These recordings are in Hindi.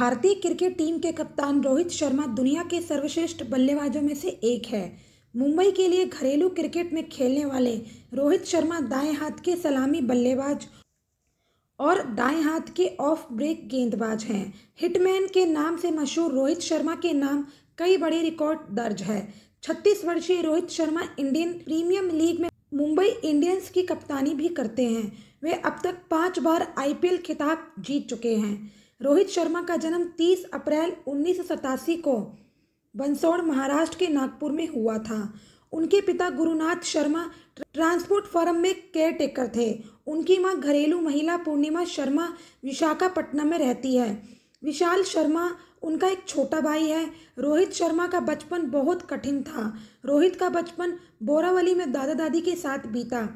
भारतीय क्रिकेट टीम के कप्तान रोहित शर्मा दुनिया के सर्वश्रेष्ठ बल्लेबाजों में से एक है मुंबई के लिए घरेलू क्रिकेट में खेलने वाले रोहित शर्मा दाएं हाथ के सलामी बल्लेबाज और दाएं हाथ के ऑफ ब्रेक गेंदबाज हैं हिटमैन के नाम से मशहूर रोहित शर्मा के नाम कई बड़े रिकॉर्ड दर्ज है छत्तीस वर्षीय Rohit Sharma Indian premium league में मुंबई इंडियंस की कप्तानी भी करते हैं वे अब तक पाँच बार आई खिताब जीत चुके हैं रोहित शर्मा का जन्म 30 अप्रैल उन्नीस को बंसौड़ महाराष्ट्र के नागपुर में हुआ था उनके पिता गुरुनाथ शर्मा ट्रांसपोर्ट फर्म में केयर टेकर थे उनकी मां घरेलू महिला पूर्णिमा शर्मा विशाखापट्टनम में रहती है विशाल शर्मा उनका एक छोटा भाई है रोहित शर्मा का बचपन बहुत कठिन था रोहित का बचपन बोरावली में दादा दादी के साथ बीता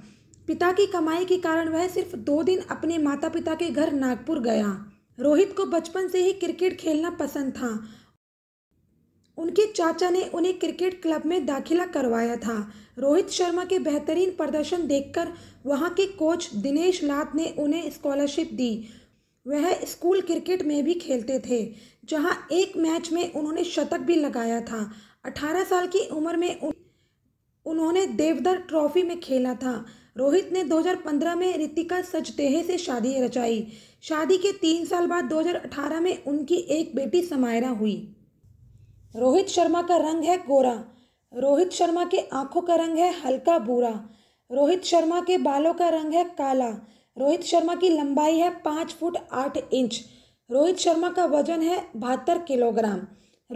पिता की कमाई के कारण वह सिर्फ दो दिन अपने माता पिता के घर नागपुर गया रोहित को बचपन से ही क्रिकेट खेलना पसंद था उनके चाचा ने उन्हें क्रिकेट क्लब में दाखिला करवाया था रोहित शर्मा के बेहतरीन प्रदर्शन देखकर वहां के कोच दिनेश लात ने उन्हें स्कॉलरशिप दी वह स्कूल क्रिकेट में भी खेलते थे जहां एक मैच में उन्होंने शतक भी लगाया था 18 साल की उम्र में उन्होंने देवदर ट्रॉफी में खेला था रोहित ने 2015 में रितिका सचदेहे से शादी रचाई शादी के तीन साल बाद 2018 में उनकी एक बेटी समायरा हुई रोहित शर्मा का रंग है गोरा रोहित शर्मा के आंखों का रंग है हल्का भूरा रोहित शर्मा के बालों का रंग है काला रोहित शर्मा की लंबाई है पाँच फुट आठ इंच रोहित शर्मा का वजन है बहत्तर किलोग्राम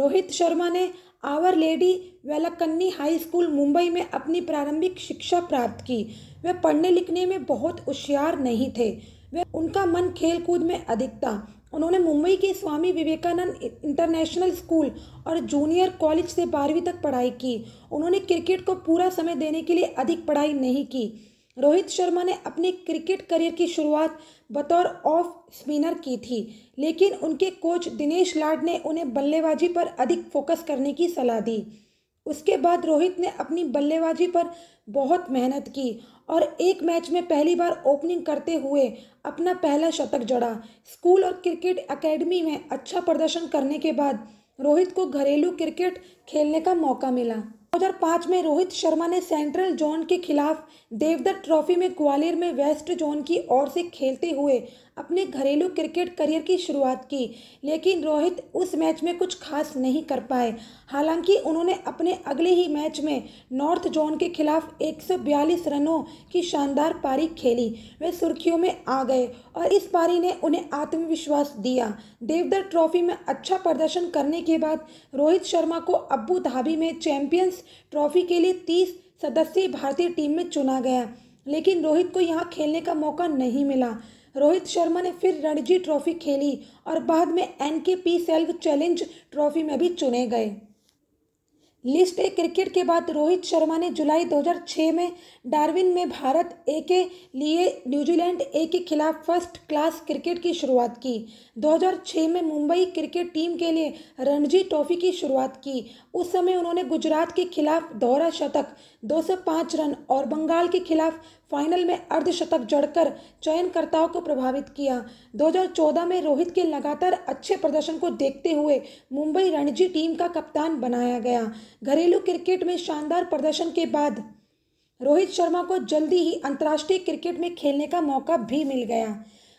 रोहित शर्मा ने our lady Velankanni high school Mumbai में अपनी प्रारंभिक शिक्षा प्राप्त की वे पढ़ने लिखने में बहुत होशियार नहीं थे वे उनका मन खेल कूद में अधिक था उन्होंने मुंबई के स्वामी विवेकानंद इंटरनेशनल स्कूल और जूनियर कॉलेज से बारहवीं तक पढ़ाई की उन्होंने क्रिकेट को पूरा समय देने के लिए अधिक पढ़ाई नहीं की रोहित शर्मा ने अपने क्रिकेट करियर की शुरुआत बतौर ऑफ स्पिनर की थी लेकिन उनके कोच दिनेश लाड ने उन्हें बल्लेबाजी पर अधिक फोकस करने की सलाह दी उसके बाद रोहित ने अपनी बल्लेबाजी पर बहुत मेहनत की और एक मैच में पहली बार ओपनिंग करते हुए अपना पहला शतक जड़ा स्कूल और क्रिकेट एकेडमी में अच्छा प्रदर्शन करने के बाद रोहित को घरेलू क्रिकेट खेलने का मौका मिला 2005 में रोहित शर्मा ने सेंट्रल जोन के खिलाफ देवदत्त ट्रॉफी में ग्वालियर में वेस्ट जोन की ओर से खेलते हुए अपने घरेलू क्रिकेट करियर की शुरुआत की लेकिन रोहित उस मैच में कुछ खास नहीं कर पाए हालांकि उन्होंने अपने अगले ही मैच में नॉर्थ जोन के खिलाफ 142 रनों की शानदार पारी खेली वे सुर्खियों में आ गए और इस पारी ने उन्हें आत्मविश्वास दिया देवदर ट्रॉफी में अच्छा प्रदर्शन करने के बाद रोहित शर्मा को अबू धाबी में चैंपियंस ट्रॉफी के लिए तीस सदस्यीय भारतीय टीम में चुना गया लेकिन रोहित को यहाँ खेलने का मौका नहीं मिला रोहित शर्मा ने फिर रणजी ट्रॉफी खेली और बाद में एन के पी सेल्व चैलेंज ट्रॉफी में भी चुने गए लिस्ट ए क्रिकेट के बाद रोहित शर्मा ने जुलाई 2006 में डार्विन में भारत ए के लिए न्यूजीलैंड ए के खिलाफ फर्स्ट क्लास क्रिकेट की शुरुआत की 2006 में मुंबई क्रिकेट टीम के लिए रणजी ट्रॉफी की शुरुआत की उस समय उन्होंने गुजरात के खिलाफ दोहरा शतक 205 रन और बंगाल के खिलाफ फाइनल में अर्धशतक जड़कर चयनकर्ताओं को प्रभावित किया 2014 में रोहित के लगातार अच्छे प्रदर्शन को देखते हुए मुंबई रणजी टीम का कप्तान बनाया गया घरेलू क्रिकेट में शानदार प्रदर्शन के बाद रोहित शर्मा को जल्दी ही अंतर्राष्ट्रीय क्रिकेट में खेलने का मौका भी मिल गया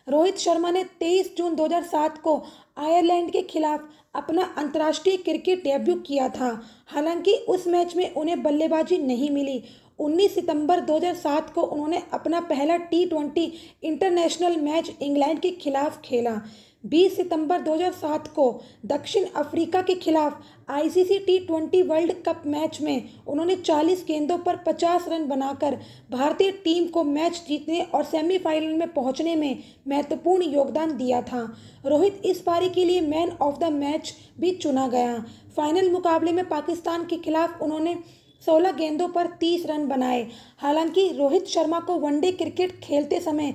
रोहित शर्मा ने 23 जून 2007 को आयरलैंड के खिलाफ अपना अंतर्राष्ट्रीय क्रिकेट डेब्यू किया था हालांकि उस मैच में उन्हें बल्लेबाजी नहीं मिली 19 सितंबर 2007 को उन्होंने अपना पहला T twenty international match England के खिलाफ खेला 20 सितंबर 2007 को दक्षिण अफ्रीका के खिलाफ ICC T twenty world cup match में उन्होंने 40 गेंदों पर 50 रन बनाकर भारतीय टीम को मैच जीतने और सेमीफाइनल में पहुंचने में महत्वपूर्ण योगदान दिया था रोहित इस पारी के लिए मैन ऑफ द मैच भी चुना गया फाइनल मुकाबले में पाकिस्तान के खिलाफ उन्होंने सोलह गेंदों पर तीस रन बनाए हालांकि रोहित शर्मा को वनडे क्रिकेट खेलते समय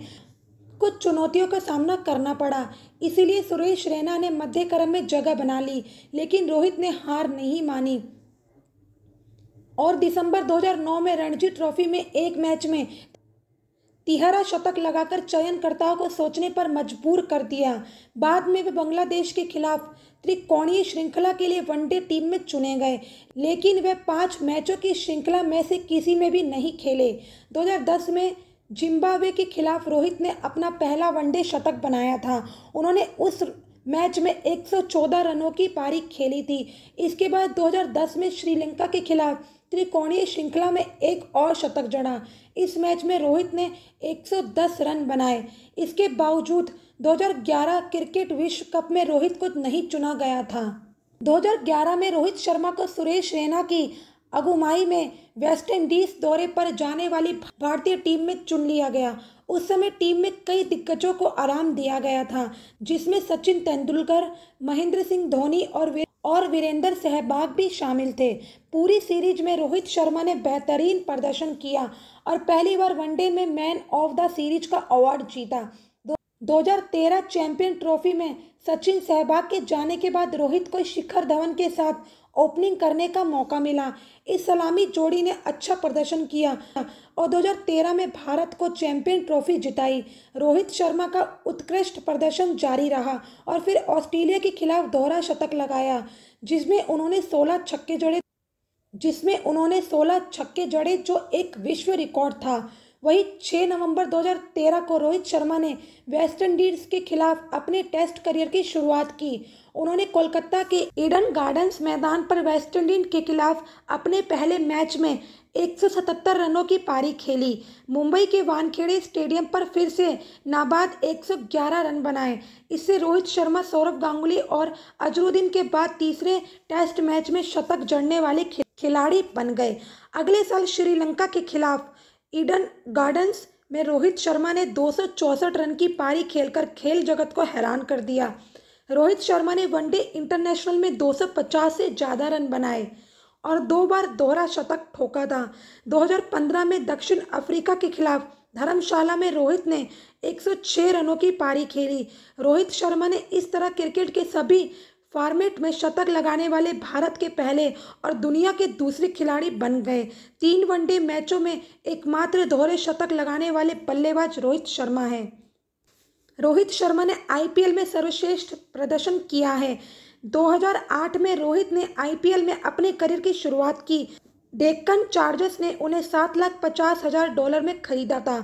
कुछ चुनौतियों का सामना करना पड़ा इसीलिए सुरेश रैना ने मध्य क्रम में जगह बना ली लेकिन रोहित ने हार नहीं मानी और दिसंबर 2009 में रणजी ट्रॉफी में एक मैच में तिहरा शतक लगाकर चयनकर्ताओं को सोचने पर मजबूर कर दिया बाद में वे बांग्लादेश के खिलाफ त्रिकोणीय श्रृंखला के लिए वनडे टीम में चुने गए लेकिन वे पांच मैचों की श्रृंखला में से किसी में भी नहीं खेले 2010 में जिम्बाब्वे के खिलाफ रोहित ने अपना पहला वनडे शतक बनाया था उन्होंने उस मैच में 114 रनों की पारी खेली थी इसके बाद 2010 में श्रीलंका के खिलाफ त्रिकोणीय श्रृंखला में एक और शतक जड़ा इस मैच में रोहित ने 110 रन बनाए इसके बावजूद 2011 क्रिकेट विश्व कप में रोहित को नहीं चुना गया था 2011 में रोहित शर्मा को सुरेश रैना की अगुमाई में वेस्ट इंडीज दौरे पर जाने वाली भारतीय टीम में चुन लिया गया उस समय टीम में कई दिग्गजों को आराम दिया गया था जिसमें सचिन तेंदुलकर महेंद्र सिंह धोनी और वे और वीरेंद्र सहवाग भी शामिल थे पूरी सीरीज में रोहित शर्मा ने बेहतरीन प्रदर्शन किया और पहली बार वनडे में मैन ऑफ द सीरीज का अवार्ड जीता 2013 चैंपियन ट्रॉफी में सचिन सहवाग के जाने के बाद रोहित को शिखर धवन के साथ ओपनिंग करने का मौका मिला इस सलामी जोड़ी ने अच्छा प्रदर्शन किया और 2013 में भारत को चैंपियन ट्रॉफी जिताई रोहित शर्मा का उत्कृष्ट प्रदर्शन जारी रहा और फिर ऑस्ट्रेलिया के खिलाफ दोहरा शतक लगाया जिसमें उन्होंने 16 छक्के जड़े जिसमें उन्होंने 16 छक्के जड़े जो एक विश्व रिकॉर्ड था वहीं 6 नवंबर 2013 को रोहित शर्मा ने वेस्टइंडीज के खिलाफ अपने टेस्ट करियर की शुरुआत की उन्होंने कोलकाता के ईडन गार्डन्स मैदान पर वेस्टइंडीज के खिलाफ अपने पहले मैच में 177 रनों की पारी खेली मुंबई के वानखेड़े स्टेडियम पर फिर से नाबाद 111 रन बनाए इससे रोहित शर्मा सौरभ गांगुली और अजरुद्दीन के बाद तीसरे टेस्ट मैच में शतक जड़ने वाले खिलाड़ी बन गए अगले साल श्रीलंका के खिलाफ ईडन गार्डन्स में रोहित शर्मा ने दो रन की पारी खेलकर खेल जगत को हैरान कर दिया रोहित शर्मा ने वनडे इंटरनेशनल में 250 से ज़्यादा रन बनाए और दो बार दोहरा शतक ठोका था 2015 में दक्षिण अफ्रीका के खिलाफ धर्मशाला में रोहित ने 106 रनों की पारी खेली रोहित शर्मा ने इस तरह क्रिकेट के सभी फॉर्मेट में शतक लगाने वाले भारत के पहले और दुनिया के दूसरे खिलाड़ी बन गए तीन वनडे मैचों में एकमात्र दोहरे शतक लगाने वाले बल्लेबाज रोहित शर्मा हैं रोहित शर्मा ने आईपीएल में सर्वश्रेष्ठ प्रदर्शन किया है 2008 में रोहित ने आईपीएल में अपने करियर की शुरुआत की डेक्कन चार्जर्स ने उन्हें सात लाख पचास हजार डॉलर में खरीदा था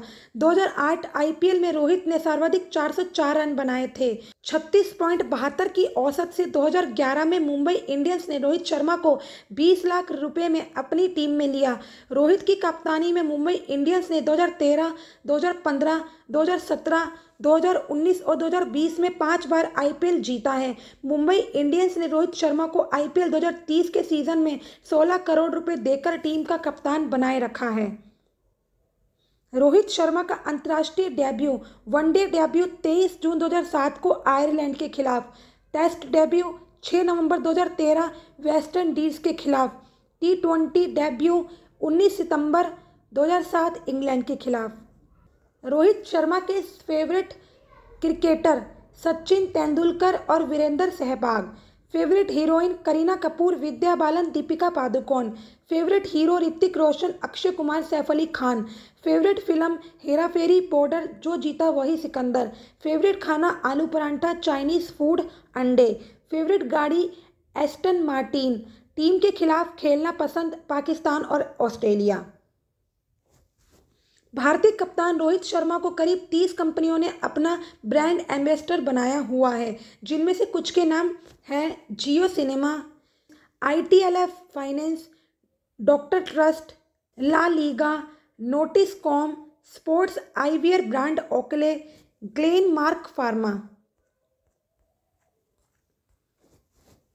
2008 आईपीएल में रोहित ने सर्वाधिक 404 रन बनाए थे छत्तीस पॉइंट बहत्तर की औसत से 2011 में मुंबई इंडियंस ने रोहित शर्मा को 20 लाख रुपए में अपनी टीम में लिया रोहित की कप्तानी में मुंबई इंडियंस ने 2013, 2015, 2017 2019 और 2020 में पांच बार आईपीएल जीता है मुंबई इंडियंस ने रोहित शर्मा को आईपीएल 2030 के सीजन में 16 करोड़ रुपए देकर टीम का कप्तान बनाए रखा है रोहित शर्मा का अंतर्राष्ट्रीय डेब्यू वनडे डेब्यू 23 जून 2007 को आयरलैंड के खिलाफ test debut 6 November 2013 West Indies के खिलाफ टी ट्वेंटी डेब्यू 19 सितंबर 2007 इंग्लैंड के खिलाफ रोहित शर्मा के फेवरेट क्रिकेटर सचिन तेंदुलकर और Virender Sehwag favourite heroine Kareena Kapoor Vidya Balan Deepika Padukone favourite hero Hrithik Roshan Akshay Kumar Saif Ali Khan favourite film Hera Pheri Border Jo Jeeta Wohi Sikandar favourite खाना आलू परांठा चाइनीज़ फूड अंडे फेवरेट गाड़ी एस्टन मार्टिन टीम के खिलाफ खेलना पसंद पाकिस्तान और ऑस्ट्रेलिया भारतीय कप्तान रोहित शर्मा को करीब तीस कंपनियों ने अपना ब्रांड एम्बेसडर बनाया हुआ है जिनमें से कुछ के नाम हैं Jio cinema I T L F finance doctor trust La Liga notice com sports eyewear brand Oakley Glenmark pharma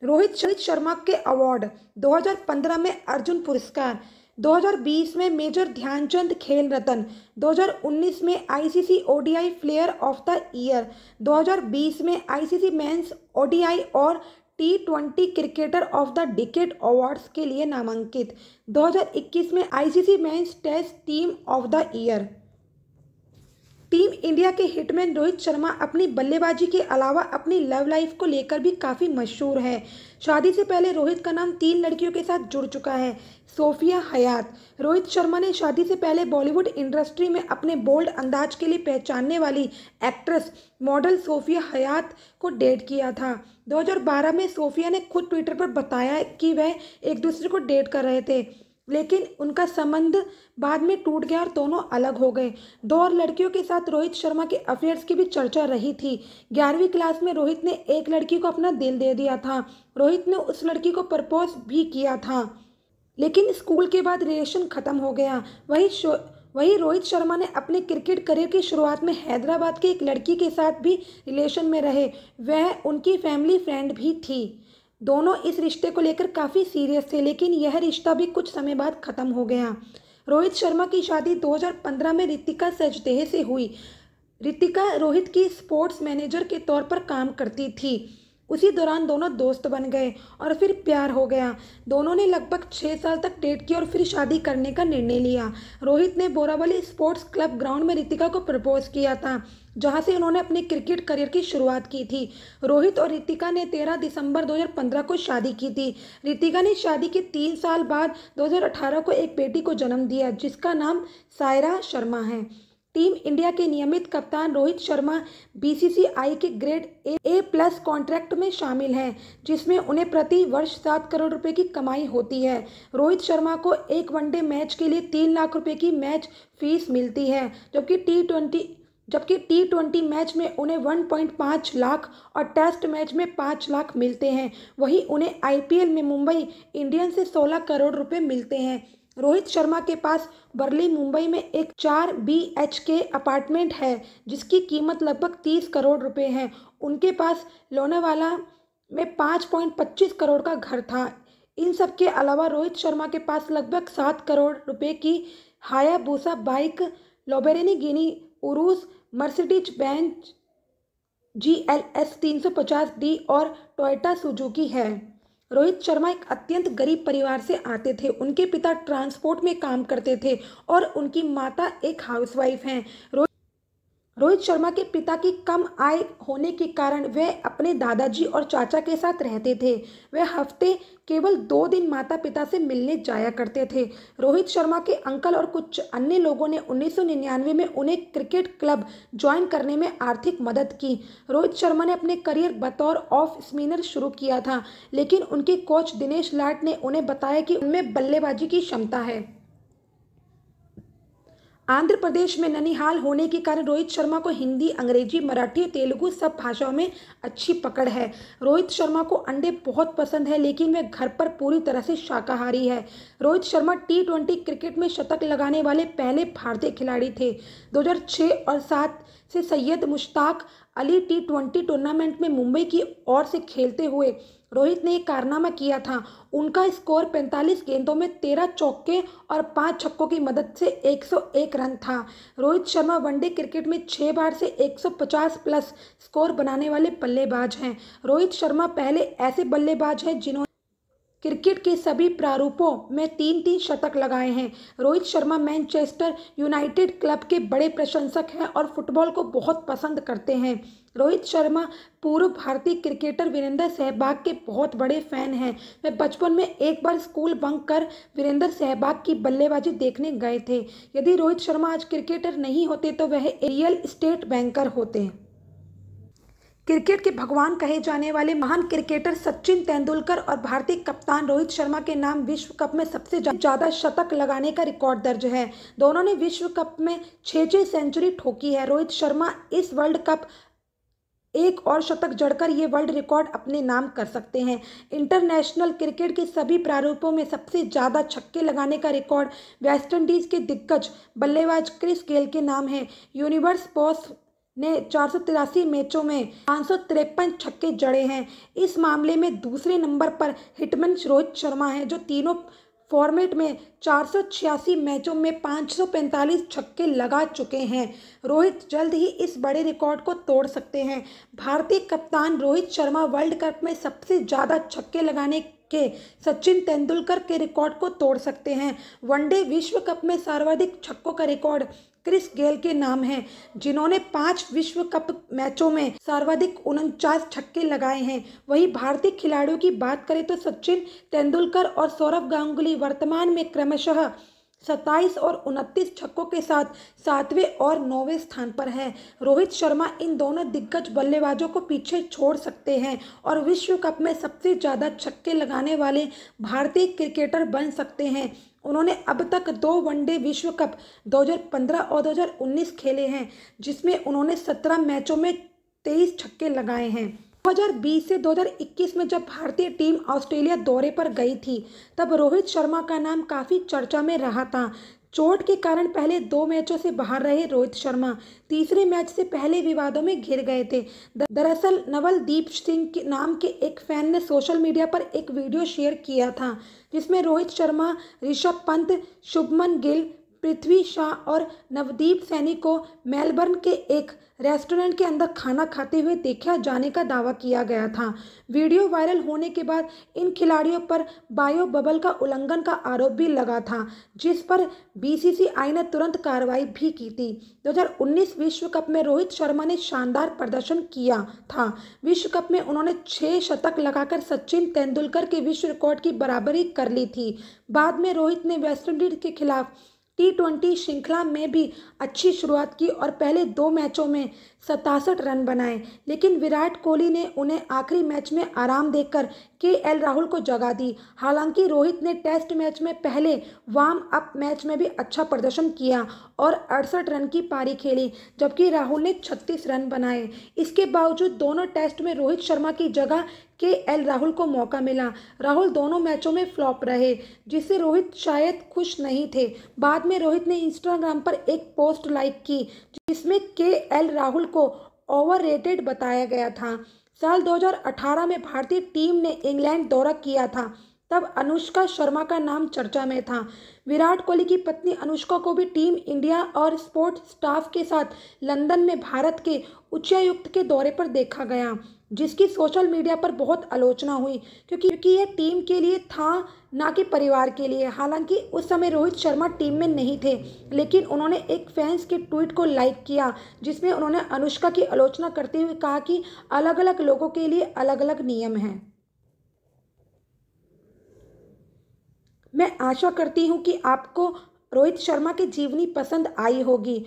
Rohit Sharma के अवार्ड 2015 में अर्जुन पुरस्कार 2020 में मेजर ध्यानचंद खेल रतन 2019 में ICC ODI player of the year 2020 में आईसीसी मेंस ओडीआई और T twenty cricketer of the decade awards के लिए नामांकित 2021 में ICC men's test team of the year team India के हिटमैन रोहित शर्मा अपनी बल्लेबाजी के अलावा अपनी लव लाइफ को लेकर भी काफ़ी मशहूर है शादी से पहले रोहित का नाम तीन लड़कियों के साथ जुड़ चुका है सोफिया हयात रोहित शर्मा ने शादी से पहले बॉलीवुड इंडस्ट्री में अपने बोल्ड अंदाज के लिए पहचानने वाली एक्ट्रेस मॉडल सोफिया हयात को डेट किया था 2012 में सोफिया ने खुद ट्विटर पर बताया कि वह एक दूसरे को डेट कर रहे थे लेकिन उनका संबंध बाद में टूट गया और दोनों अलग हो गए दो और लड़कियों के साथ रोहित शर्मा के अफेयर्स की भी चर्चा रही थी ग्यारहवीं क्लास में रोहित ने एक लड़की को अपना दिल दे दिया था रोहित ने उस लड़की को प्रपोज भी किया था लेकिन स्कूल के बाद रिलेशन ख़त्म हो गया वही शो वही रोहित शर्मा ने अपने क्रिकेट करियर की शुरुआत में हैदराबाद की एक लड़की के साथ भी रिलेशन में रहे वह उनकी फैमिली फ्रेंड भी थी दोनों इस रिश्ते को लेकर काफ़ी सीरियस थे लेकिन यह रिश्ता भी कुछ समय बाद ख़त्म हो गया रोहित शर्मा की शादी 2015 में रितिका सजदेह से हुई रितिका रोहित की स्पोर्ट्स मैनेजर के तौर पर काम करती थी उसी दौरान दोनों दोस्त बन गए और फिर प्यार हो गया दोनों ने लगभग छः साल तक डेट किया और फिर शादी करने का निर्णय लिया रोहित ने बोरावली स्पोर्ट्स क्लब ग्राउंड में रितिका को प्रपोज किया था जहां से उन्होंने अपने क्रिकेट करियर की शुरुआत की थी रोहित और रितिका ने 13 दिसंबर 2015 को शादी की थी रितिका ने शादी के तीन साल बाद 2018 को एक बेटी को जन्म दिया जिसका नाम सायरा शर्मा है टीम इंडिया के नियमित कप्तान रोहित शर्मा बीसीसीआई के grade A A plus contract में शामिल हैं जिसमें उन्हें प्रति वर्ष सात करोड़ रुपए की कमाई होती है रोहित शर्मा को एक वनडे मैच के लिए तीन लाख रुपए की मैच फीस मिलती है जबकि टी ट्वेंटी जबकि टी ट्वेंटी मैच में उन्हें वन पॉइंट पाँच लाख और टेस्ट मैच में पाँच लाख मिलते हैं वहीं उन्हें आई में मुंबई इंडियंस से सोलह करोड़ रुपये मिलते हैं रोहित शर्मा के पास बर्ली मुंबई में एक चार बी एच के अपार्टमेंट है जिसकी कीमत लगभग तीस करोड़ रुपए है उनके पास लोनावाला में पाँच पॉइंट पच्चीस करोड़ का घर था इन सब के अलावा रोहित शर्मा के पास लगभग सात करोड़ रुपए की Hayabusa bike Lamborghini Urus Mercedes Benz G L S तीन सौ पचास डी और टोयटा सुजुकी है रोहित शर्मा एक अत्यंत गरीब परिवार से आते थे उनके पिता ट्रांसपोर्ट में काम करते थे और उनकी माता एक हाउसवाइफ हैं रोहित शर्मा के पिता की कम आय होने के कारण वह अपने दादाजी और चाचा के साथ रहते थे वह हफ्ते केवल दो दिन माता पिता से मिलने जाया करते थे रोहित शर्मा के अंकल और कुछ अन्य लोगों ने 1999 में उन्हें क्रिकेट क्लब ज्वाइन करने में आर्थिक मदद की रोहित शर्मा ने अपने करियर बतौर ऑफ स्पिनर शुरू किया था लेकिन उनके कोच दिनेश लाट ने उन्हें बताया कि उनमें बल्लेबाजी की क्षमता है आंध्र प्रदेश में ननिहाल होने के कारण रोहित शर्मा को हिंदी अंग्रेजी मराठी तेलुगु सब भाषाओं में अच्छी पकड़ है रोहित शर्मा को अंडे बहुत पसंद है लेकिन वह घर पर पूरी तरह से शाकाहारी है Rohit Sharma T twenty cricket में शतक लगाने वाले पहले भारतीय खिलाड़ी थे 2006 और 7 से Syed Mushtaq Ali T twenty tournament में मुंबई की ओर से खेलते हुए रोहित ने एक कारनामा किया था उनका स्कोर 45 गेंदों में 13 चौके और 5 छक्कों की मदद से 101 रन था रोहित शर्मा वनडे क्रिकेट में छः बार से 150 प्लस स्कोर बनाने वाले बल्लेबाज हैं रोहित शर्मा पहले ऐसे बल्लेबाज हैं जिन्होंने क्रिकेट के सभी प्रारूपों में तीन तीन शतक लगाए हैं Rohit Sharma Manchester United club के बड़े प्रशंसक हैं और फुटबॉल को बहुत पसंद करते हैं रोहित शर्मा पूर्व भारतीय क्रिकेटर वीरेंद्र सहवाग के बहुत बड़े फैन हैं वे बचपन में एक बार स्कूल बंक कर वीरेंद्र सहवाग की बल्लेबाजी देखने गए थे यदि रोहित शर्मा आज क्रिकेटर नहीं होते तो वह रियल स्टेट बैंकर होते क्रिकेट के भगवान कहे जाने वाले महान क्रिकेटर सचिन तेंदुलकर और भारतीय कप्तान रोहित शर्मा के नाम विश्व कप में सबसे ज़्यादा शतक लगाने का रिकॉर्ड दर्ज है दोनों ने विश्व कप में छः छः सेंचुरी ठोकी है रोहित शर्मा इस वर्ल्ड कप एक और शतक जड़कर ये वर्ल्ड रिकॉर्ड अपने नाम कर सकते हैं इंटरनेशनल क्रिकेट के सभी प्रारूपों में सबसे ज़्यादा छक्के लगाने का रिकॉर्ड वेस्टइंडीज़ के दिग्गज बल्लेबाज क्रिस गेल के नाम है यूनिवर्स बॉस ने चार मैचों में पाँच छक्के जड़े हैं इस मामले में दूसरे नंबर पर हिटमन रोहित शर्मा हैं जो तीनों फॉर्मेट में चार मैचों में 545 छक्के लगा चुके हैं रोहित जल्द ही इस बड़े रिकॉर्ड को तोड़ सकते हैं भारतीय कप्तान रोहित शर्मा वर्ल्ड कप में सबसे ज़्यादा छक्के लगाने के सचिन तेंदुलकर के रिकॉर्ड को तोड़ सकते हैं वनडे विश्व कप में सर्वाधिक छक्कों का रिकॉर्ड क्रिस गेल के नाम हैं जिन्होंने पांच विश्व कप मैचों में सर्वाधिक उनचास छक्के लगाए हैं वहीं भारतीय खिलाड़ियों की बात करें तो सचिन तेंदुलकर और सौरभ गांगुली वर्तमान में क्रमशः सत्ताईस और उनतीस छक्कों के साथ सातवें और नौवें स्थान पर हैं रोहित शर्मा इन दोनों दिग्गज बल्लेबाजों को पीछे छोड़ सकते हैं और विश्व कप में सबसे ज़्यादा छक्के लगाने वाले भारतीय क्रिकेटर बन सकते हैं उन्होंने अब तक दो वनडे विश्व कप 2015 और 2019 खेले हैं जिसमें उन्होंने 17 मैचों में 23 छक्के लगाए हैं 2020 से 2021 में जब भारतीय टीम ऑस्ट्रेलिया दौरे पर गई थी तब रोहित शर्मा का नाम काफ़ी चर्चा में रहा था चोट के कारण पहले दो मैचों से बाहर रहे रोहित शर्मा तीसरे मैच से पहले विवादों में घिर गए थे दरअसल नवलदीप सिंह के नाम के एक फैन ने सोशल मीडिया पर एक वीडियो शेयर किया था जिसमें रोहित शर्मा ऋषभ पंत शुभमन गिल पृथ्वी शाह और नवदीप सैनी को मेलबर्न के एक रेस्टोरेंट के अंदर खाना खाते हुए देखा जाने का दावा किया गया था वीडियो वायरल होने के बाद इन खिलाड़ियों पर बायो बबल का उल्लंघन का आरोप भी लगा था जिस पर बीसीसीआई ने तुरंत कार्रवाई भी की थी 2019 विश्व कप में रोहित शर्मा ने शानदार प्रदर्शन किया था विश्व कप में उन्होंने छः शतक लगाकर सचिन तेंदुलकर के विश्व रिकॉर्ड की बराबरी कर ली थी बाद में रोहित ने वेस्टइंडीज के खिलाफ टी ट्वेंटी श्रृंखला में भी अच्छी शुरुआत की और पहले दो मैचों में सतासठ रन बनाए लेकिन विराट कोहली ने उन्हें आखिरी मैच में आराम देकर के एल राहुल को जगा दी हालांकि रोहित ने टेस्ट मैच में पहले वार्म अप मैच में भी अच्छा प्रदर्शन किया और अड़सठ रन की पारी खेली जबकि राहुल ने छत्तीस रन बनाए इसके बावजूद दोनों टेस्ट में रोहित शर्मा की जगह के एल राहुल को मौका मिला राहुल दोनों मैचों में फ्लॉप रहे जिससे रोहित शायद खुश नहीं थे बाद में रोहित ने इंस्टाग्राम पर एक पोस्ट लाइक की जिसमें के एल राहुल को ओवर बताया गया था साल 2018 में भारतीय टीम ने इंग्लैंड दौरा किया था तब अनुष्का शर्मा का नाम चर्चा में था विराट कोहली की पत्नी अनुष्का को भी टीम इंडिया और स्पोर्ट्स स्टाफ के साथ लंदन में भारत के उच्चायुक्त के दौरे पर देखा गया जिसकी सोशल मीडिया पर बहुत आलोचना हुई क्योंकि क्योंकि ये टीम के लिए था ना कि परिवार के लिए हालांकि उस समय रोहित शर्मा टीम में नहीं थे लेकिन उन्होंने एक फैंस के ट्वीट को लाइक किया जिसमें उन्होंने अनुष्का की आलोचना करते हुए कहा कि अलग अलग लोगों के लिए अलग अलग नियम हैं मैं आशा करती हूँ कि आपको रोहित शर्मा की जीवनी पसंद आई होगी